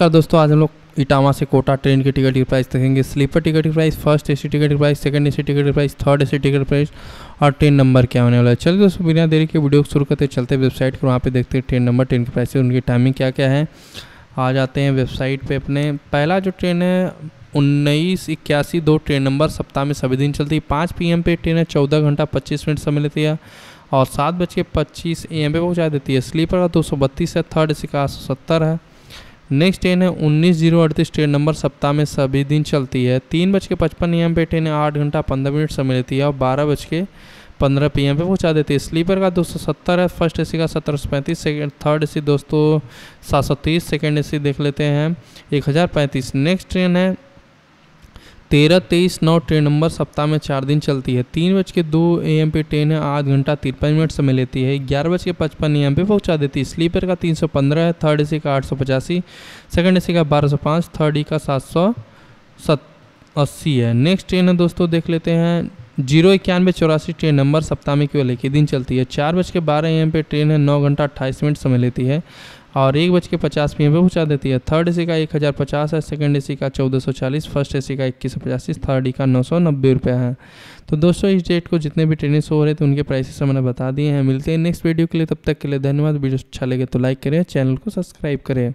नमस्कार दोस्तों आज हम लोग इटामा से कोटा ट्रेन के टिकट की प्राइस देखेंगे स्लीपर टिकट की प्राइस फर्स्ट एसी टिकट की प्राइस सेकंड एसी टिकट की प्राइस थर्ड एसी टिकट की प्राइस और ट्रेन नंबर क्या होने वाला है चलिए दोस्तों बिना देरी के वीडियो शुरू करते चलते वेबसाइट पर वहाँ पर देखते हैं ट्रेन नंबर ट्रेन की प्राइस उनकी टाइमिंग क्या क्या है आ जाते हैं वेबसाइट पर अपने पहला जो ट्रेन है उन्नीस इक्यासी दो ट्रेन नंबर सप्ताह में सभी दिन चलती है पाँच पी एम पे ट्रेन है चौदह घंटा पच्चीस मिनट समय लेती है और सात बज के पच्चीस ए एम पे पहुँचा देती है स्लीपर का दो सौ बत्तीस है थर्ड एसी का आठ सौ सत्तर है नेक्स्ट ट्रेन है उन्नीस जीरो अड़तीस तो ट्रेन नंबर सप्ताह में सभी दिन चलती है तीन बज के पचपन ई एम पे ट्रेन आठ घंटा पंद्रह मिनट समय लेती है और बारह बज के पंद्रह पी एम पे पहुंचा देती है स्लीपर का दो सौ सत्तर है फर्स्ट ए सी का सत्रह सौ पैंतीस सेकेंड थर्ड ए सी दोस्तों सात सौ तीस सेकेंड ए सी देख लेते हैं एक हज़ार पैंतीस नेक्स्ट ट्रेन है तेरह तेईस नौ ट्रेन नंबर सप्ताह में चार दिन चलती है तीन बज के दो ए एम पे ट्रेन है आठ घंटा तिरपन मिनट समय लेती है ग्यारह बज के पचपन ए एम पे पहुँचा देती है स्लीपर का तीन सौ पंद्रह है थर्ड ए सी का आठ सौ पचासी सेकेंड ए सी का बारह सौ पाँच थर्ड ई e का सात सौ सत अस्सी है नेक्स्ट ट्रेन है दोस्तों देख लेते हैं जीरो इक्यानवे चौरासी ट्रेन नंबर सप्ताह में केवल एक ही दिन चलती है चार बज के बारह एम पे ट्रेन है नौ घंटा अट्ठाईस मिनट समय लेती है और एक बज के पचास पी एम पे पहुँचा देती है थर्ड ए का एक हज़ार पचास है सेकेंड ए का चौदह सौ चालीस फर्स्ट ए का इक्कीस सौ पचासी थर्ड ई e का नौ सौ नब्बे रुपये है तो दोस्तों इस डेट को जितने भी ट्रेनें शो हो रहे थे उनके प्राइसेस मैंने बता दिए हैं मिलते हैं नेक्स्ट वीडियो के लिए तब तक के लिए धन्यवाद वीडियो अच्छा लगे तो लाइक करें चैनल को सब्सक्राइब करें